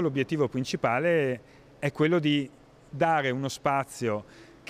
L'obiettivo principale è quello di dare uno spazio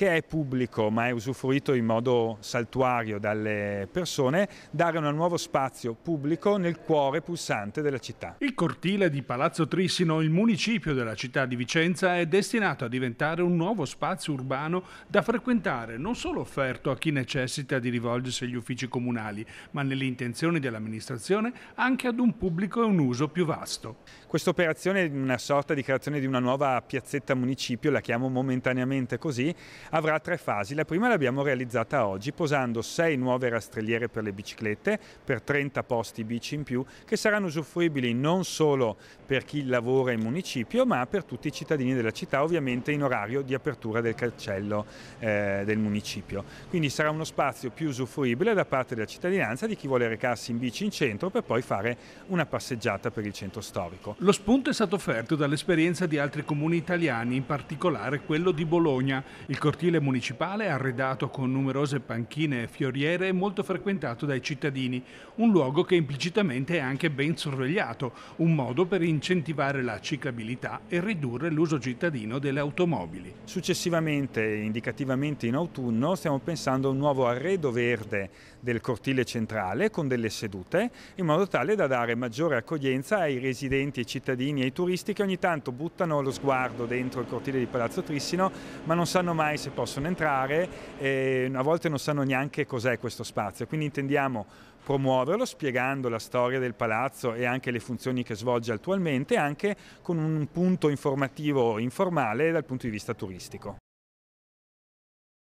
che è pubblico ma è usufruito in modo saltuario dalle persone, dare un nuovo spazio pubblico nel cuore pulsante della città. Il cortile di Palazzo Trissino, il municipio della città di Vicenza, è destinato a diventare un nuovo spazio urbano da frequentare, non solo offerto a chi necessita di rivolgersi agli uffici comunali, ma nelle intenzioni dell'amministrazione anche ad un pubblico e un uso più vasto. Questa operazione è una sorta di creazione di una nuova piazzetta municipio, la chiamo momentaneamente così, avrà tre fasi. La prima l'abbiamo realizzata oggi posando sei nuove rastrelliere per le biciclette per 30 posti bici in più che saranno usufruibili non solo per chi lavora in municipio ma per tutti i cittadini della città ovviamente in orario di apertura del cancello eh, del municipio. Quindi sarà uno spazio più usufruibile da parte della cittadinanza di chi vuole recarsi in bici in centro per poi fare una passeggiata per il centro storico. Lo spunto è stato offerto dall'esperienza di altri comuni italiani, in particolare quello di Bologna. Il cortile cortile municipale arredato con numerose panchine e fioriere è molto frequentato dai cittadini, un luogo che implicitamente è anche ben sorvegliato, un modo per incentivare la ciclabilità e ridurre l'uso cittadino delle automobili. Successivamente, indicativamente in autunno, stiamo pensando a un nuovo arredo verde del cortile centrale con delle sedute, in modo tale da dare maggiore accoglienza ai residenti, ai cittadini e ai turisti che ogni tanto buttano lo sguardo dentro il cortile di Palazzo Trissino, ma non sanno mai se possono entrare e eh, a volte non sanno neanche cos'è questo spazio, quindi intendiamo promuoverlo spiegando la storia del palazzo e anche le funzioni che svolge attualmente, anche con un punto informativo informale dal punto di vista turistico.